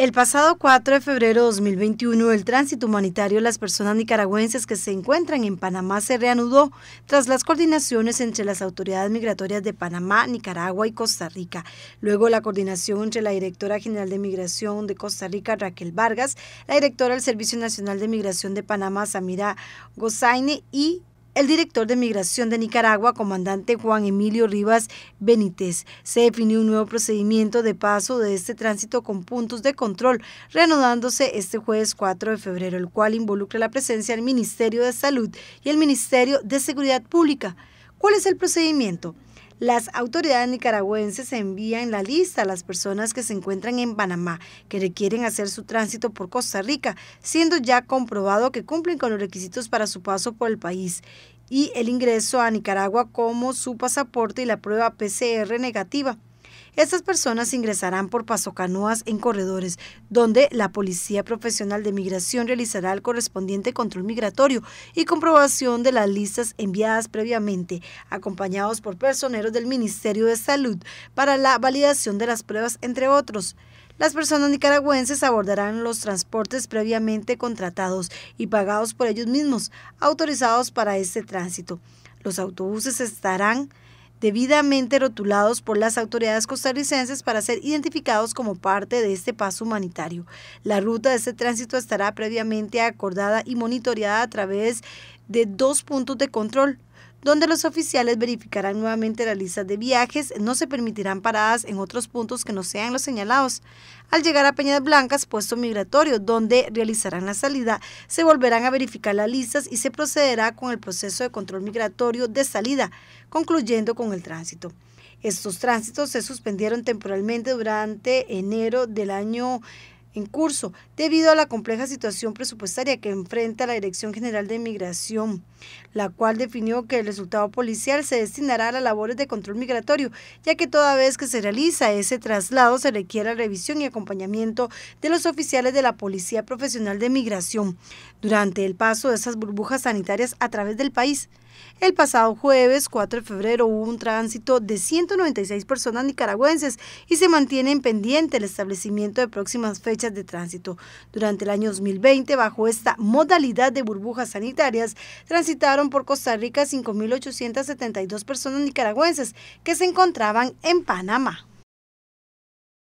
El pasado 4 de febrero de 2021, el tránsito humanitario de las personas nicaragüenses que se encuentran en Panamá se reanudó tras las coordinaciones entre las autoridades migratorias de Panamá, Nicaragua y Costa Rica. Luego, la coordinación entre la directora general de Migración de Costa Rica, Raquel Vargas, la directora del Servicio Nacional de Migración de Panamá, Samira Gozaine, y el director de Migración de Nicaragua, comandante Juan Emilio Rivas Benítez, se definió un nuevo procedimiento de paso de este tránsito con puntos de control, reanudándose este jueves 4 de febrero, el cual involucra la presencia del Ministerio de Salud y el Ministerio de Seguridad Pública. ¿Cuál es el procedimiento? Las autoridades nicaragüenses envían la lista a las personas que se encuentran en Panamá, que requieren hacer su tránsito por Costa Rica, siendo ya comprobado que cumplen con los requisitos para su paso por el país y el ingreso a Nicaragua como su pasaporte y la prueba PCR negativa. Estas personas ingresarán por paso canoas en corredores, donde la Policía Profesional de Migración realizará el correspondiente control migratorio y comprobación de las listas enviadas previamente, acompañados por personeros del Ministerio de Salud para la validación de las pruebas, entre otros. Las personas nicaragüenses abordarán los transportes previamente contratados y pagados por ellos mismos, autorizados para este tránsito. Los autobuses estarán debidamente rotulados por las autoridades costarricenses para ser identificados como parte de este paso humanitario. La ruta de este tránsito estará previamente acordada y monitoreada a través de dos puntos de control donde los oficiales verificarán nuevamente las listas de viajes, no se permitirán paradas en otros puntos que no sean los señalados. Al llegar a Peñas Blancas, puesto migratorio, donde realizarán la salida, se volverán a verificar las listas y se procederá con el proceso de control migratorio de salida, concluyendo con el tránsito. Estos tránsitos se suspendieron temporalmente durante enero del año en curso debido a la compleja situación presupuestaria que enfrenta la Dirección General de Migración, la cual definió que el resultado policial se destinará a las labores de control migratorio, ya que toda vez que se realiza ese traslado se requiere revisión y acompañamiento de los oficiales de la Policía Profesional de Migración durante el paso de esas burbujas sanitarias a través del país. El pasado jueves 4 de febrero hubo un tránsito de 196 personas nicaragüenses y se mantiene en pendiente el establecimiento de próximas fechas de tránsito. Durante el año 2020, bajo esta modalidad de burbujas sanitarias, transitaron por Costa Rica 5.872 personas nicaragüenses que se encontraban en Panamá.